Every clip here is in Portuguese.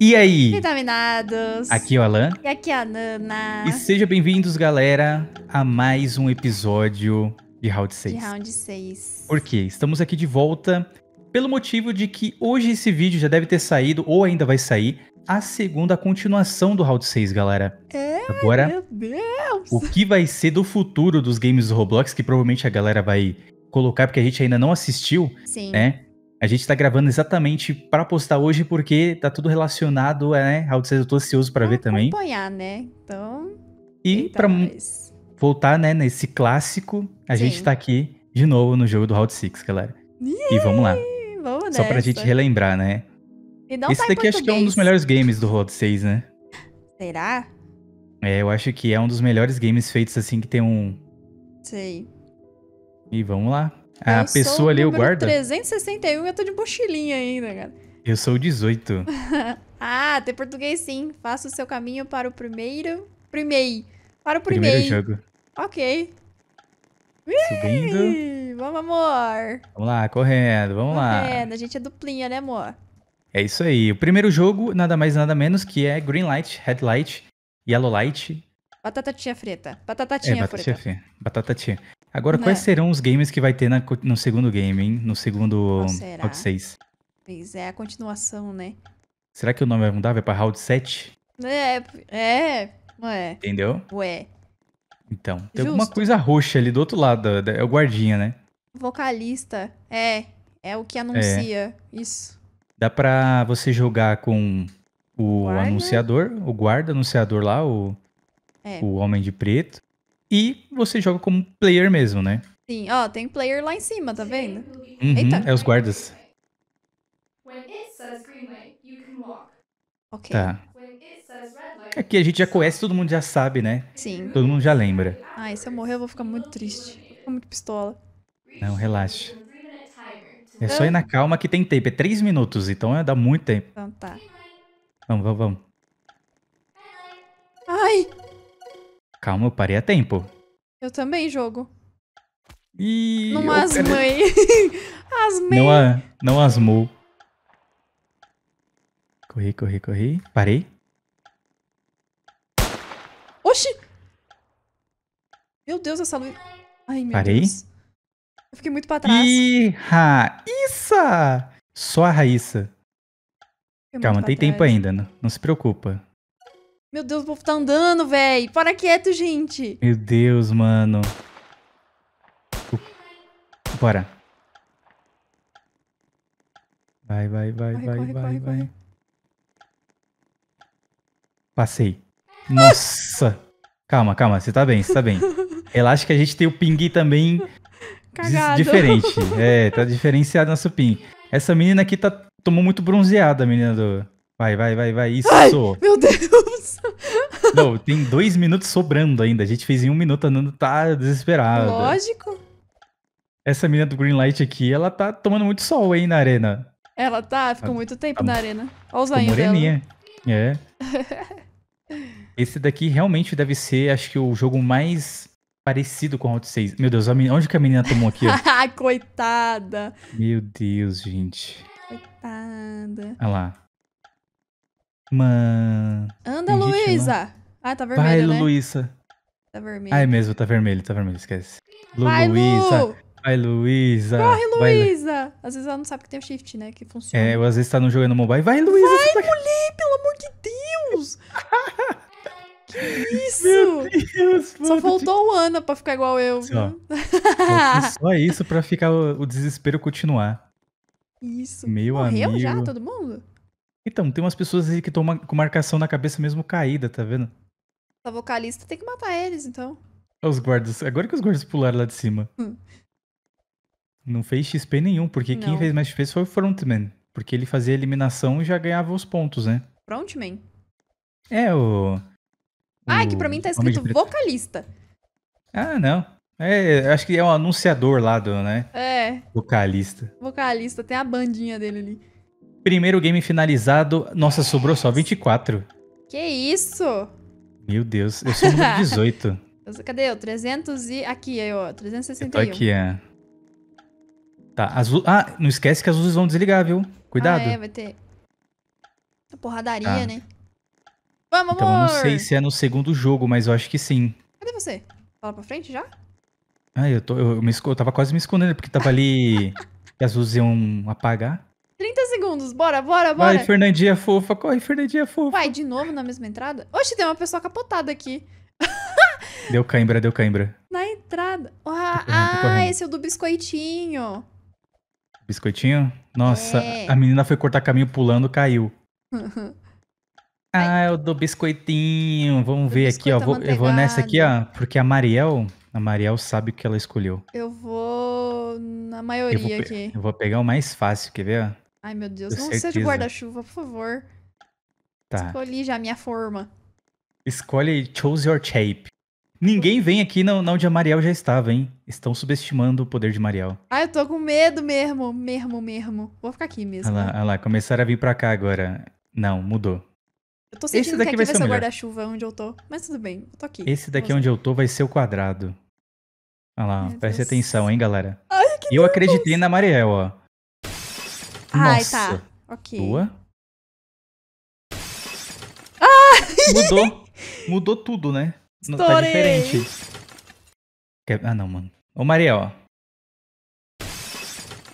E aí? Vitaminados. Aqui é o Alan. E aqui é a Nana. E sejam bem-vindos, galera, a mais um episódio de Round 6. De Round 6. Por quê? Estamos aqui de volta pelo motivo de que hoje esse vídeo já deve ter saído, ou ainda vai sair, a segunda continuação do Round 6, galera. É, Agora, meu Deus. o que vai ser do futuro dos games do Roblox, que provavelmente a galera vai colocar, porque a gente ainda não assistiu, Sim. né? A gente está gravando exatamente para postar hoje porque tá tudo relacionado, é, né? Ao eu tô ansioso para ver também. Acompanhar, né? Então. E para voltar, né, nesse clássico, a Sim. gente está aqui de novo no jogo do Round 6, galera. Yeah, e vamos lá. Vamos Só para a gente relembrar, né? Esse tá daqui acho que é um dos melhores games do Round 6, né? Será? É, eu acho que é um dos melhores games feitos assim que tem um. Sei. E vamos lá. A eu pessoa ali, o guarda? 361 eu tô de mochilinha ainda, cara. Eu sou o 18. ah, tem português sim. Faça o seu caminho para o primeiro. Primeiro. Para o primeiro. Primeiro jogo. Ok. Subindo. vamos, amor. Vamos lá, correndo, vamos correndo. lá. Correndo, a gente é duplinha, né, amor? É isso aí. O primeiro jogo, nada mais nada menos, que é Green Light, Red Light, Yellow Light. Batatinha frita. Batatinha é, batatinha frita. Frita. Batatinha. Agora, né? quais serão os games que vai ter na, no segundo game, hein? No segundo round 6? Pois é, a continuação, né? Será que o nome vai mudar? Vai pra round 7? É, é, ué. Entendeu? Ué. Então, tem Justo. alguma coisa roxa ali do outro lado, é o guardinha, né? Vocalista, é, é o que é. anuncia, é. isso. Dá pra você jogar com o guarda? anunciador, o guarda anunciador lá, o, é. o homem de preto e você joga como player mesmo, né? Sim, ó, tem player lá em cima, tá vendo? Uhum, Eita. É os guardas. Okay. Tá. Aqui a gente já conhece, todo mundo já sabe, né? Sim. Todo mundo já lembra. Ai, se eu morrer eu vou ficar muito triste. Vou ficar muito pistola. Não, relaxa. É só ir na calma que tem tempo. É três minutos, então é, dá muito tempo. Então tá. Vamos, vamos, vamos. Ai! Calma, eu parei a tempo. Eu também jogo. E... Não asmei. asmei. Não, a, não asmou. Corri, corri, corri. Parei. Oxi! Meu Deus, essa luz... Ai, meu Parei. Deus. Eu fiquei muito pra trás. Ih, Raíssa! Só a Raíssa. Calma, tem trás. tempo ainda, não, não se preocupa. Meu Deus, o povo tá andando, velho. Para quieto, gente. Meu Deus, mano. Bora. Vai, vai, vai, corre, vai, corre, vai, corre, vai. Passei. Nossa. calma, calma. Você tá bem, você tá bem. Relaxa que a gente tem o ping também Cagado. diferente. É, tá diferenciado nosso ping. Essa menina aqui tá, tomou muito bronzeada, a menina do, Vai, vai, vai, vai. Isso! Ai, meu Deus! Não, tem dois minutos sobrando ainda. A gente fez em um minuto, a Nando tá desesperada. Lógico. Essa menina do Greenlight aqui, ela tá tomando muito sol aí na arena. Ela tá, ficou muito tempo tá, na arena. Olha os ainda. Moreninha. Dela. É. Esse daqui realmente deve ser, acho que, o jogo mais parecido com o Hot 6. Meu Deus, menina, onde que a menina tomou aqui? Coitada! Meu Deus, gente. Coitada. Olha lá. Mano. Anda, Luísa! Ah, tá vermelho, Vai, né? Luísa. Tá vermelho. Ah, é mesmo, tá vermelho, tá vermelho, esquece. Vai, Luísa. Vai, Luísa. Corre, Luísa. Às vezes ela não sabe que tem o shift, né? Que funciona. É, ou às vezes tá no jogando mobile. Vai, Luísa. Vai, tá... mulher, pelo amor de Deus. que isso? Meu Deus, Só faltou o ano Ana pra ficar igual eu. Só, assim, só isso pra ficar o, o desespero continuar. Isso. Meu Morreu amigo. já todo mundo? Então, tem umas pessoas aí que estão com marcação na cabeça mesmo caída, tá vendo? A vocalista, tem que matar eles, então. Os guardas. Agora que os guardas pularam lá de cima. Hum. Não fez XP nenhum, porque Não. quem fez mais XP foi o Frontman. Porque ele fazia eliminação e já ganhava os pontos, né? Frontman? É, o. o ah, que pra mim tá escrito vocalista. Ah, não. É, acho que é o anunciador lá do, né? É. Vocalista. Vocalista, tem a bandinha dele ali. Primeiro game finalizado. Nossa, sobrou só 24. Que isso? Meu Deus, eu sou número 18. Cadê eu? 300 e... Aqui, eu, 361. Eu aqui, é. Tá, as luzes... Ah, não esquece que as luzes vão desligar, viu? Cuidado. Ah, é, vai ter... Porradaria, tá. né? Vamos, então, amor! eu não sei se é no segundo jogo, mas eu acho que sim. Cadê você? Fala pra frente já? Ah, eu, tô, eu, eu, me, eu tava quase me escondendo, porque tava ali... que as luzes iam apagar segundos. bora, bora, bora. Vai, Fernandinha fofa, corre, Fernandinha fofa. Vai, de novo na mesma entrada? Oxe, tem uma pessoa capotada aqui. deu cãibra, deu cãibra. Na entrada. Ah, correndo, ah, correndo. esse é o do biscoitinho. Biscoitinho? Nossa, é. a menina foi cortar caminho pulando, caiu. ah, é o do biscoitinho. Vamos do ver aqui, ó. Vou, eu vou nessa aqui, ó. Porque a Mariel, a Mariel sabe o que ela escolheu. Eu vou na maioria eu vou, aqui. Eu vou pegar o mais fácil, quer ver? Ai, meu Deus. não certeza. seja guarda-chuva, por favor. Tá. Escolhi já a minha forma. Escolhe Choose Your Shape. Ninguém hum. vem aqui na, na onde a Mariel já estava, hein? Estão subestimando o poder de Mariel. Ai eu tô com medo mesmo, mesmo, mesmo. Vou ficar aqui mesmo. Olha lá, olha lá, começaram a vir pra cá agora. Não, mudou. Eu tô sentindo Esse daqui que vai ser, vai ser o guarda-chuva onde eu tô, mas tudo bem, eu tô aqui. Esse daqui onde eu tô vai ser o quadrado. Olha lá, preste atenção, hein, galera. Ai, que eu Deus. acreditei na Mariel, ó. Ai, tá. Nossa. tá. Ok. Boa. Ah! Mudou. Mudou tudo, né? Não, tá diferente. Ah, não, mano. Ô, Maria, ó.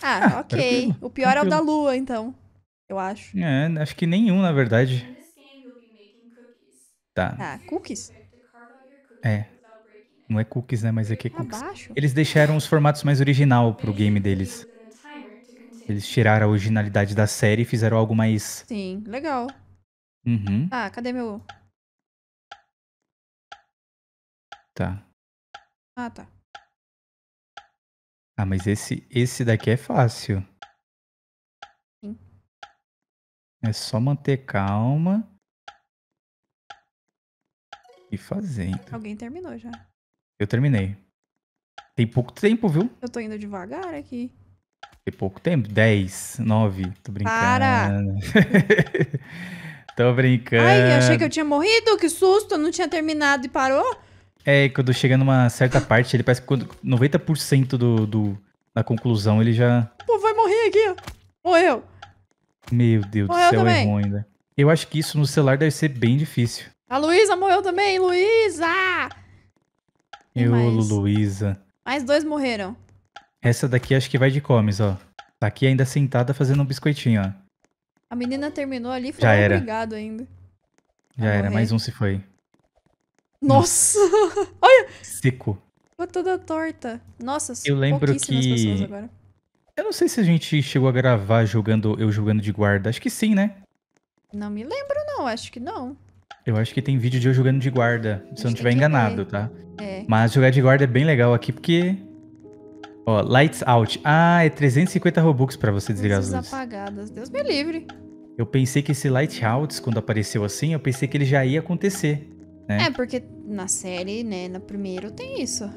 Ah, Ah, ok. tranquilo, O pior é o da lua, então. Eu acho. É, acho que nenhum, na verdade. Tá. tá cookies? É. Não é cookies, né? Mas aqui é, é tá cookies. Abaixo? Eles deixaram os formatos mais original pro game deles. Eles tiraram a originalidade da série e fizeram algo mais. Sim, legal. Uhum. Ah, cadê meu. Tá. Ah, tá. Ah, mas esse, esse daqui é fácil. Sim. É só manter calma. E fazendo. Alguém terminou já. Eu terminei. Tem pouco tempo, viu? Eu tô indo devagar aqui. Tem pouco tempo? 10, 9. Tô brincando. Para! Tô brincando. Ai, achei que eu tinha morrido, que susto, não tinha terminado e parou. É, quando chega numa certa parte, ele parece que quando 90% do, do, da conclusão ele já. Pô, vai morrer aqui, ó. Morreu. Meu Deus morreu do céu, também. ruim ainda. Eu acho que isso no celular deve ser bem difícil. A Luísa morreu também, Luísa! Eu, mais... Luísa. Mais dois morreram. Essa daqui acho que vai de comes, ó. Tá aqui ainda sentada fazendo um biscoitinho, ó. A menina terminou ali e falou Já era. obrigado ainda. Já era, mais um se foi. Nossa! Olha! Seco. Ficou toda torta. Nossa, Eu lembro que... Eu não sei se a gente chegou a gravar jogando eu jogando de guarda. Acho que sim, né? Não me lembro não, acho que não. Eu acho que tem vídeo de eu jogando de guarda, se acho eu não estiver enganado, tá? É. Mas jogar de guarda é bem legal aqui porque Ó, lights out. Ah, é 350 Robux para você desligar Luzes as luzes. apagadas. Deus me livre. Eu pensei que esse light out, quando apareceu assim, eu pensei que ele já ia acontecer. Né? É, porque na série, né, na primeira tem isso.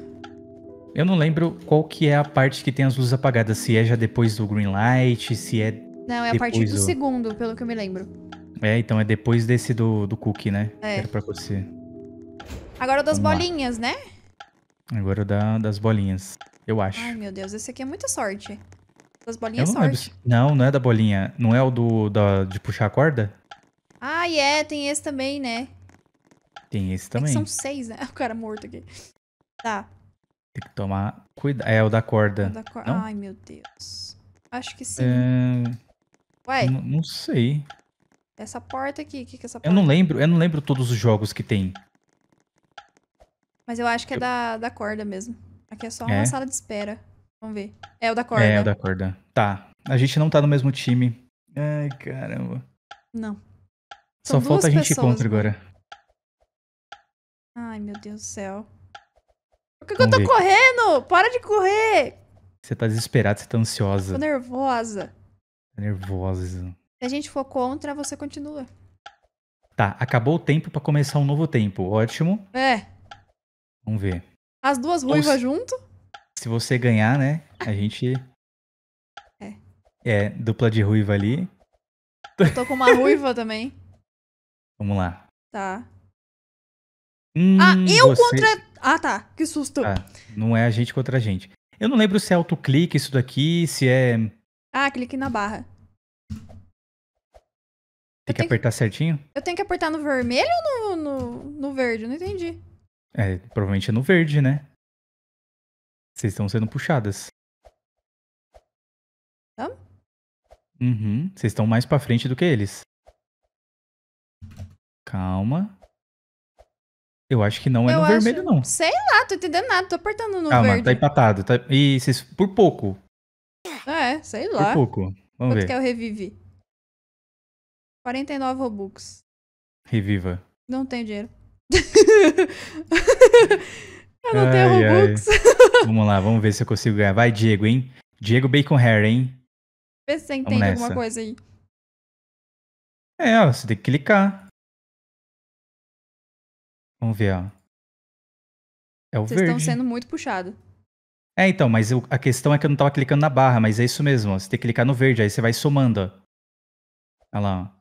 Eu não lembro qual que é a parte que tem as luzes apagadas. Se é já depois do green light, se é. Não, é a partir do, do, segundo, pelo que eu me lembro. É, então é depois desse do, do cookie, né? É. era pra você. Agora das Vamos bolinhas, lá. né? Agora da, das bolinhas eu acho. Ai, meu Deus, esse aqui é muita sorte. Das bolinhas é sorte. Lembro. Não, não é da bolinha. Não é o do da, de puxar a corda? Ah, é, yeah, tem esse também, né? Tem esse é também. É são seis, né? O cara morto aqui. Tá. Tem que tomar cuidado. É o da corda. O da cor... não? Ai, meu Deus. Acho que sim. É... Ué? N não sei. Essa porta aqui, o que, que é essa porta? Eu não lembro, eu não lembro todos os jogos que tem. Mas eu acho que é eu... da, da corda mesmo. Aqui é só uma é. sala de espera. Vamos ver. É o da corda. É, o né? da corda. Tá. A gente não tá no mesmo time. Ai, caramba. Não. São só falta a gente ir contra né? agora. Ai, meu Deus do céu. Por que, que eu tô ver. correndo? Para de correr! Você tá desesperada, você tá ansiosa. Tô nervosa. Tá nervosa. Se a gente for contra, você continua. Tá, acabou o tempo para começar um novo tempo. Ótimo. É. Vamos ver. As duas ruivas se... junto? Se você ganhar, né? A gente. É. É, dupla de ruiva ali. Eu tô com uma ruiva também. Vamos lá. Tá. Ah, hum, ah, eu você... contra. Ah, tá. Que susto. Ah, não é a gente contra a gente. Eu não lembro se é autoclique isso daqui, se é. Ah, clique na barra. Tem eu que apertar certinho? Eu tenho que apertar no vermelho ou no, no, no verde? Eu não entendi. É, provavelmente é no verde, né? Vocês estão sendo puxadas. Hã? Uhum. Vocês estão mais pra frente do que eles. Calma. Eu acho que não é Eu no acho- vermelho, não. Sei lá, tô entendendo nada, tô apertando no Calma, ah, tá verde. tá empatado. Tá... E vocês, por pouco. É, sei lá. Por pouco. Vamos Quanto ver. que é o revivi? 49 Robux. Reviva. Não tenho dinheiro. eu não ai, tenho Robux. vamos lá, vamos ver se eu consigo ganhar. Vai, Diego, hein? Diego Bacon Hair, hein? Vê se você entende alguma coisa aí. É, ó, você tem que clicar. Vamos ver, ó. É o Vocês verde. estão sendo muito puxado. É, então, mas eu, a questão é que eu não tava clicando na barra, mas é isso mesmo. Ó. Você tem que clicar no verde, aí você vai somando, ó. Olha lá, ó.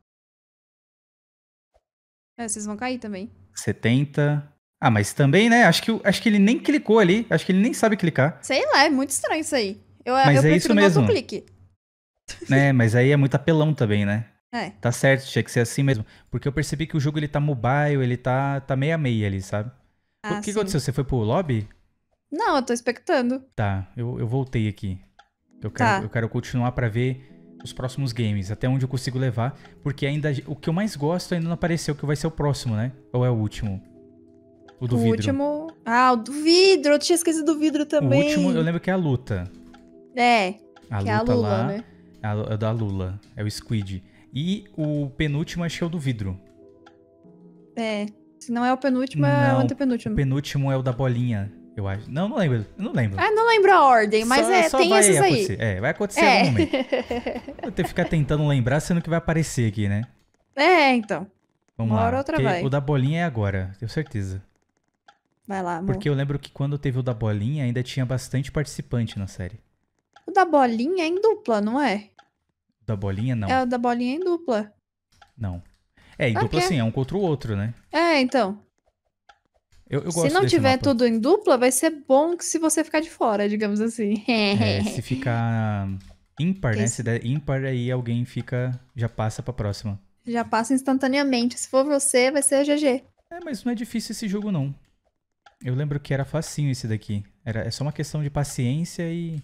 É, vocês vão cair também. 70. Ah, mas também, né? Acho que, acho que ele nem clicou ali. Acho que ele nem sabe clicar. Sei lá, é muito estranho isso aí. Eu, mas eu é isso mesmo. clique. É, né, mas aí é muito apelão também, né? É. Tá certo, tinha que ser assim mesmo. Porque eu percebi que o jogo ele tá mobile, ele tá, tá meia meia ali, sabe? Ah, o que sim. aconteceu? Você foi pro lobby? Não, eu tô expectando. Tá, eu, eu voltei aqui. Eu quero, tá. eu quero continuar para ver os próximos games, até onde eu consigo levar, porque ainda o que eu mais gosto ainda não apareceu, que vai ser o próximo, né? Ou é o último? O do o vidro. último. Ah, o do vidro. Eu tinha esquecido do vidro também. O último, eu lembro que é a luta. É. A luta é a Lula, lá. Né? É da Lula. É o Squid. E o penúltimo acho que é o do vidro. É. Se não é o penúltimo, não, é o antepenúltimo. O penúltimo é o da bolinha. Eu acho. Não, não lembro. Não lembro. Ah, não lembro a ordem, mas só, é, só tem vai esses acontecer. aí. É, vai acontecer é. algum momento. Vou ter que ficar tentando lembrar, sendo que vai aparecer aqui, né? É, então. Vamos Uma lá. hora outra vai. O da bolinha é agora, tenho certeza. Vai lá, amor. Porque eu lembro que quando teve o da bolinha, ainda tinha bastante participante na série. O da bolinha é em dupla, não é? O da bolinha, não. É, o da bolinha é em dupla. Não. É, em ah, dupla é. sim, é um contra o outro, né? É, então. Eu, eu se não tiver mapa. tudo em dupla, vai ser bom que se você ficar de fora, digamos assim. É, se ficar ímpar, né? Se der ímpar, aí alguém fica. Já passa pra próxima. Já passa instantaneamente. Se for você, vai ser a GG. É, mas não é difícil esse jogo, não. Eu lembro que era facinho esse daqui. Era, é só uma questão de paciência e.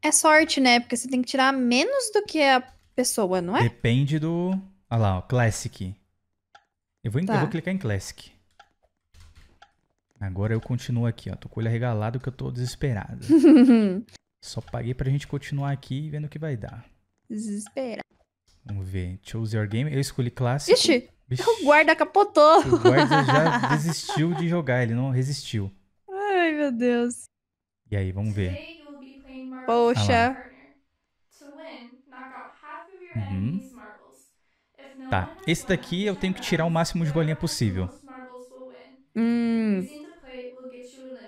É sorte, né? Porque você tem que tirar menos do que a pessoa, não é? Depende do. Olha lá, ó, Classic. Eu vou, tá. eu vou clicar em Classic. Agora eu continuo aqui, ó. Tô com o olho arregalado que eu tô desesperado. Só paguei pra gente continuar aqui vendo o que vai dar. Desesperado. Vamos ver. Choose your game. Eu escolhi clássico. Ixi, Vixe, o guarda capotou. O guarda já desistiu de jogar, ele não resistiu. Ai, meu Deus. E aí, vamos ver. Poxa. uhum. Tá, esse daqui eu tenho que tirar o máximo de bolinha possível. Hum.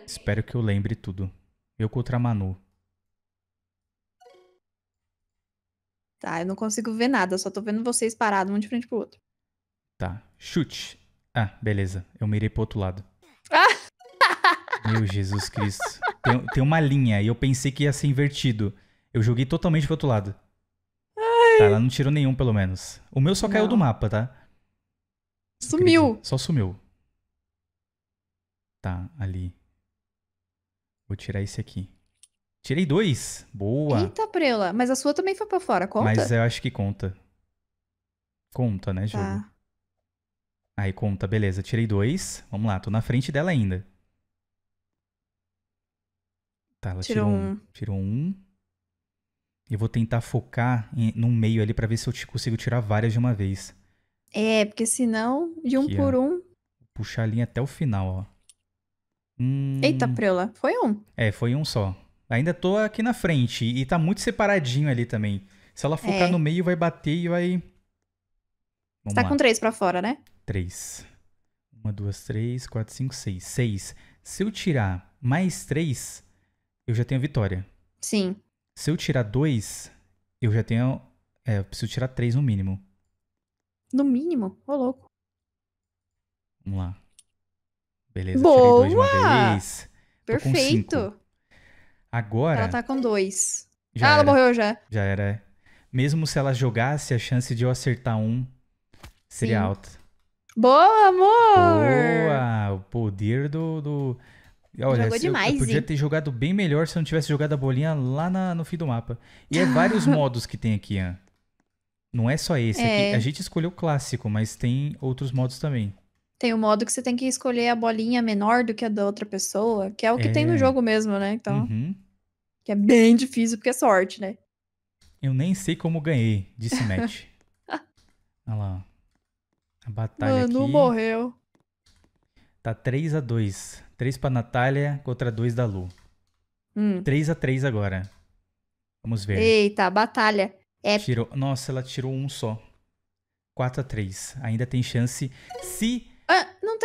Espero que eu lembre tudo. Eu contra Manu. Tá, eu não consigo ver nada, só tô vendo vocês parados, um de frente pro outro. Tá, chute. Ah, beleza, eu mirei pro outro lado. Meu Jesus Cristo. Tem, tem, uma linha e eu pensei que ia ser invertido. Eu joguei totalmente pro outro lado. Ai. Tá, ela não tirou nenhum, pelo menos. O meu só não. caiu do mapa, tá? Sumiu. Só sumiu. Tá, ali. Vou tirar esse aqui. Tirei dois. Boa. Eita, Prela. Mas a sua também foi pra fora, conta? Mas eu acho que conta. Conta, né, tá. jogo? Tá. Aí conta, beleza. Tirei dois. Vamos lá, tô na frente dela ainda. Tá, ela tirou, tirou um. um. Tirou um. Eu vou tentar focar em, no meio ali para ver se eu te consigo tirar várias de uma vez. É, porque senão, de um Aqui, por ó. um. Puxar a linha até o final, ó. Hum... Eita, preula. Foi um. É, foi um só. Ainda tô aqui na frente. E tá muito separadinho ali também. Se ela focar é. no meio, vai bater e vai. Vamos tá lá. com três pra fora, né? Três. Uma, duas, três, quatro, cinco, seis. Seis. Se eu tirar mais três, eu já tenho vitória. Sim. Se eu tirar dois, eu já tenho. É, eu preciso tirar três no mínimo. No mínimo? Ô, louco. Vamos lá. Beleza, Boa! tirei dois uma vez. Perfeito. Agora. Ela tá com dois. Já ah, era. ela morreu já. Já era. Mesmo se ela jogasse, a chance de eu acertar um seria Sim. alta. Boa, amor! Boa! O poder do. do... Olha, Jogou demais, eu, eu podia hein? ter jogado bem melhor se eu não tivesse jogado a bolinha lá na, no fim do mapa. E é vários modos que tem aqui, Ian. Não é só esse. É. Aqui, a gente escolheu o clássico, mas tem outros modos também. Tem o um modo que você tem que escolher a bolinha menor do que a da outra pessoa, que é o que é... tem no é. jogo mesmo, né? Então. Uhum. Que é bem difícil porque é sorte, né? Eu nem sei como ganhei, disse Matt. Olha lá. A batalha Mano, aqui. Não morreu. Tá 3 a 2 3 pra Natália contra 2 da Lu. Hum. 3 a 3 agora. Vamos ver. Eita, batalha. É... Tirou... Nossa, ela tirou um só. 4 a 3 Ainda tem chance se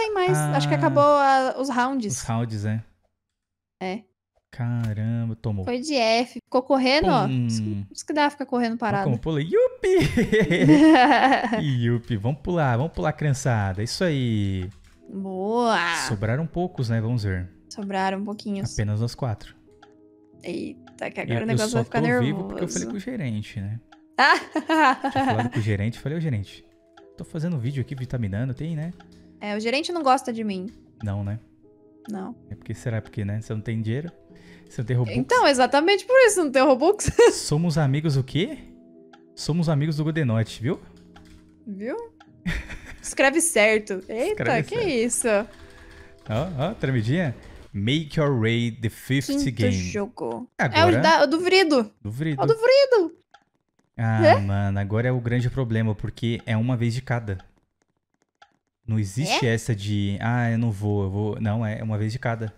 tem mais. Ah, Acho que acabou ah. a, os rounds. Os rounds, é. É. Caramba, tomou. Foi de F. Ficou correndo, Pum. ó. Isso que dá, ficar correndo parado. Como pulei. Yupi! Yupi, vamos pular, vamos pular, criançada. Isso aí. Boa! Sobraram poucos, né? Vamos ver. Sobraram um pouquinhos. Apenas nós quatro. Eita, que agora eu, o negócio vai ficar nervoso. Eu vivo porque eu falei com o gerente, né? Ah! Tinha com o gerente, falei, ô gerente, tô fazendo vídeo aqui vitaminando, tem, né? É, o gerente não gosta de mim. Não, né? Não. É porque será é porque, né? Você não tem dinheiro? Você não tem Robux? Então, exatamente por isso, não tem Robux. Somos amigos o quê? Somos amigos do Godenote, viu? Viu? Escreve certo. Eita, Escreve que certo. isso? Ó, ó, tremidinha. Make Your Way the Fifth Quinto Game. jogo. Agora... É o, da, do Vrido. Do Vrido. É o do Vrido. Ah, é? mano, agora é o grande problema, porque é uma vez de cada. Não existe é? essa de, ah, eu não vou, eu vou. Não, é uma vez de cada.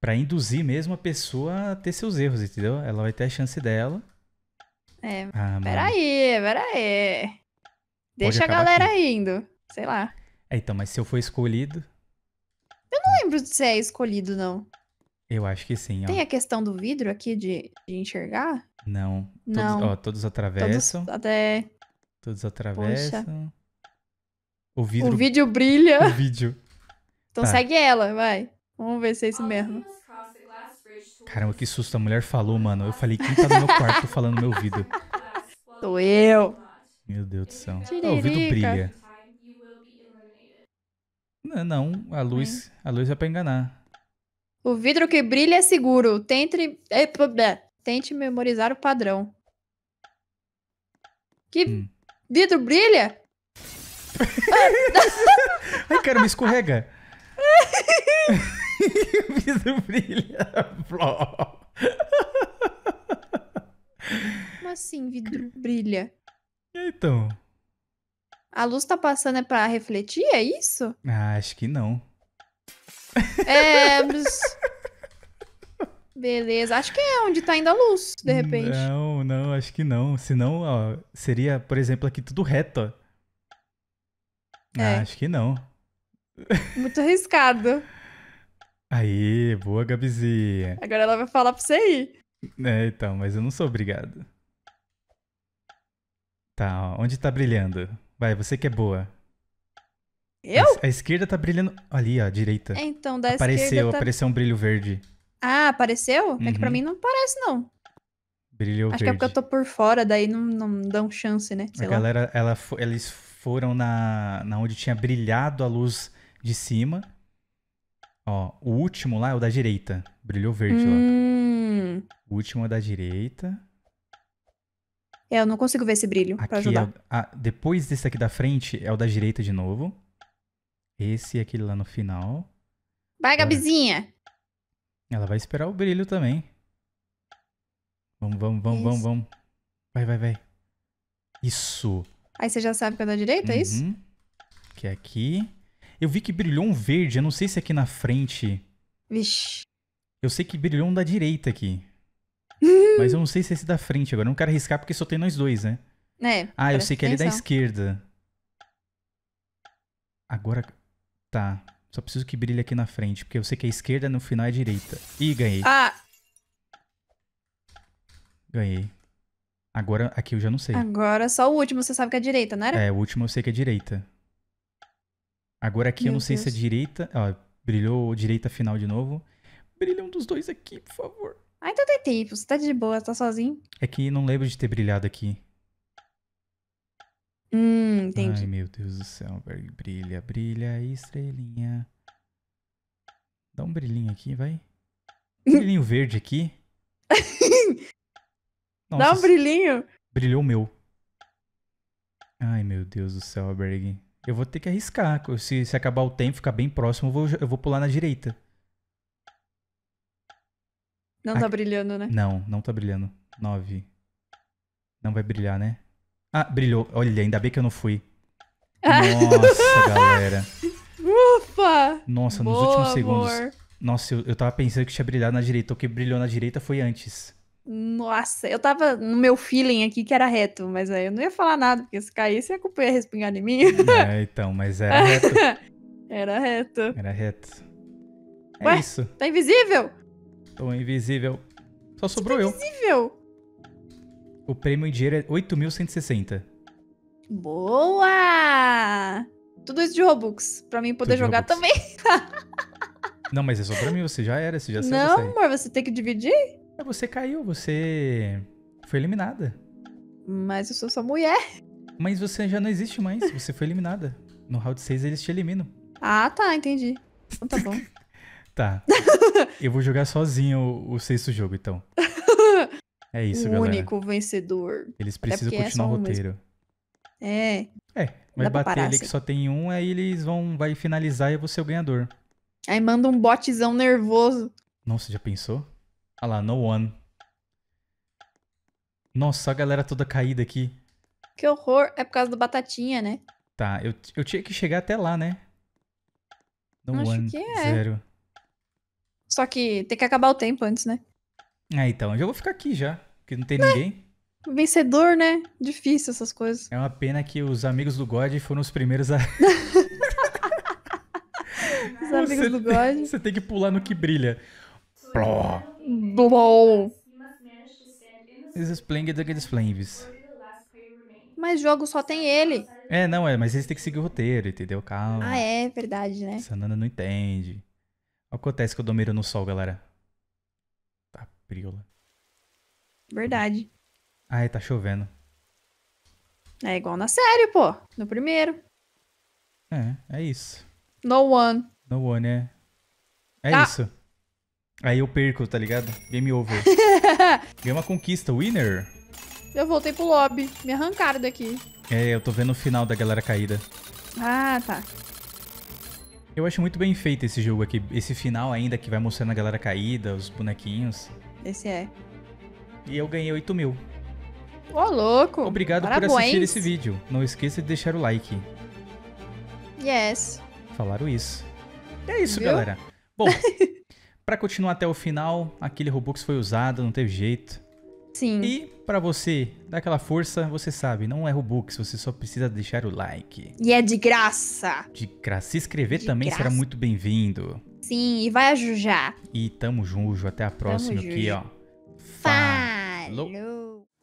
Pra induzir mesmo a pessoa a ter seus erros, entendeu? Ela vai ter a chance dela. É. Ah, peraí, peraí. Deixa a galera aqui. indo. Sei lá. É, então, mas se eu for escolhido. Eu não lembro se é escolhido, não. Eu acho que sim. Ó. Tem a questão do vidro aqui de, de enxergar? Não. Todos, não. Ó, todos atravessam. Todos até. Todos atravessam. Poxa. O, vidro... o vídeo brilha. O vídeo. Então tá. segue ela, vai. Vamos ver se é isso mesmo. Caramba, que susto a mulher falou, mano. Eu falei, quem tá no meu quarto falando no meu ouvido? Sou eu. Meu Deus do céu. O ouvido brilha. Não, não, a hum. luz, a luz é pra enganar. O vidro que brilha é seguro. Tente, é, é, tente memorizar o padrão. Que hum. vidro brilha? Ai, cara, me escorrega. o vidro brilha. Como assim, vidro brilha? então? A luz tá passando é pra refletir, é isso? Ah, acho que não. É. Beleza, acho que é onde tá indo a luz, de repente. Não, não, acho que não. Senão, ó, seria, por exemplo, aqui tudo reto, ó. É. Ah, acho que não. Muito arriscado. Aí, boa, Gabizinha. Agora ela vai falar pra você ir. É, então, mas eu não sou obrigado. Tá, ó, onde tá brilhando? Vai, você que é boa. Eu? A, a esquerda tá brilhando. Ali, ó, a direita. É, então, da apareceu, esquerda. Tá... Apareceu um brilho verde. Ah, apareceu? Uhum. É que pra uhum. mim não parece, não. Brilho Acho verde. Acho que é porque eu tô por fora, daí não, não dão chance, né? Sei a lá. galera, ela, eles foram na, na onde tinha brilhado a luz de cima. Ó, o último lá é o da direita. Brilhou verde hum. lá. O último é da direita. É, eu não consigo ver esse brilho aqui pra ajudar. É a, depois desse aqui da frente é o da direita de novo. Esse e aquele lá no final. Vai, Gabizinha! Ela vai esperar o brilho também. Vamos, vamos, vamos, Isso. vamos, vamos. Vai, vai, vai. Isso. Aí você já sabe que é da direita, é isso? Uhum. Que é aqui. Eu vi que brilhou um verde, eu não sei se é aqui na frente. Vixe. Eu sei que brilhou um da direita aqui. Mas eu não sei se é esse da frente agora. Eu não quero arriscar porque só tem nós dois, né? É. Ah, eu sei que é ali da esquerda. Agora. Tá. Só preciso que brilhe aqui na frente, porque eu sei que a esquerda no final é a direita. Ih, ganhei. Ah! Ganhei. Agora, aqui eu já não sei. Agora só o último você sabe que é direita, não era? É, o último eu sei que é direita. Agora aqui Meu eu não Deus. sei se é direita. Ó, brilhou direita final de novo. Brilha um dos dois aqui, por favor. Ah, então tem tempo. Você tá de boa, tá sozinho. É que não lembro de ter brilhado aqui. Hum, entendi. Ai, meu Deus do céu. Brilha, brilha, estrelinha. Dá um brilhinho aqui, vai. Um brilhinho verde aqui. Nossa, Dá um brilhinho. Brilhou o meu. Ai, meu Deus do céu, Alberg. Eu vou ter que arriscar. Se, se acabar o tempo, ficar bem próximo, eu vou, eu vou pular na direita. Não tá brilhando, né? Não, não tá brilhando. 9. Não vai brilhar, né? Ah, brilhou. Olha, ainda bem que eu não fui. Nossa, galera. Ufa! Nossa, Boa, nos últimos amor. segundos. Nossa, eu, eu tava pensando que tinha brilhado na direita. O que brilhou na direita foi antes. Nossa, eu tava no meu feeling aqui que era reto, mas aí eu não ia falar nada, porque se caísse a culpa ia respingar em mim. É, então, mas era reto. era reto. Era reto. É Ué, isso. Tá invisível? Tô invisível. Só tá sobrou tá eu. Invisível. O prêmio em dinheiro é 8.160. Boa! Tudo isso de Robux, pra mim poder Tudo jogar também. não, mas é só pra mim, você já era, você já saiu. Não, é. amor, você tem que dividir? É, você caiu, você foi eliminada. Mas eu sou sua mulher. Mas você já não existe mais, você foi eliminada. No round 6 eles te eliminam. Ah, tá, entendi. Então tá bom. tá. Eu vou jogar sozinho o, sexto jogo, então. É isso, o galera. O único vencedor. Eles é precisam é continuar é o roteiro. Mesmo. É. É, vai bater parar, ali assim. que só tem um, aí eles vão, vai finalizar e eu vou ser o ganhador. Aí manda um botzão nervoso. Nossa, já pensou? Ah lá, no one. Nossa, a galera toda caída aqui. Que horror. É por causa do Batatinha, né? Tá, eu, eu tinha que chegar até lá, né? No Acho one, que é. zero. Só que tem que acabar o tempo antes, né? Ah, então. Eu já vou ficar aqui já, porque não tem né? ninguém. Vencedor, né? Difícil essas coisas. É uma pena que os amigos do God foram os primeiros a... os amigos você, do God. Você tem que pular no que brilha. Pló. Blow. Esses Splengs daqueles Flames. Mas jogo só tem ele. É, não, é, mas eles têm que seguir o roteiro, entendeu? Calma. Ah, é, verdade, né? Sanana não entende. Acontece que eu domino no sol, galera. Tá priola. Verdade. Ai, tá chovendo. É igual na série, pô. No primeiro. É, é isso. No one. No one, é. É ah. isso. Aí eu perco, tá ligado? Game over. Ganhei uma conquista, winner. Eu voltei pro lobby. Me arrancaram daqui. É, eu tô vendo o final da galera caída. Ah, tá. Eu acho muito bem feito esse jogo aqui. Esse final ainda que vai mostrando a galera caída, os bonequinhos. Esse é. E eu ganhei 8 mil. Ô, oh, louco! Obrigado Parabéns. por assistir esse vídeo. Não esqueça de deixar o like. Yes. Falaram isso. E é isso, Viu? galera. Bom... Para continuar até o final, aquele Robux foi usado, não teve jeito. Sim. E para você dar aquela força, você sabe, não é Robux, você só precisa deixar o like. E é de graça. De graça. Se inscrever de também graça. será muito bem-vindo. Sim, e vai ajudar. E tamo junto, até a próxima tamo aqui, jujo. ó. Falou. Falou.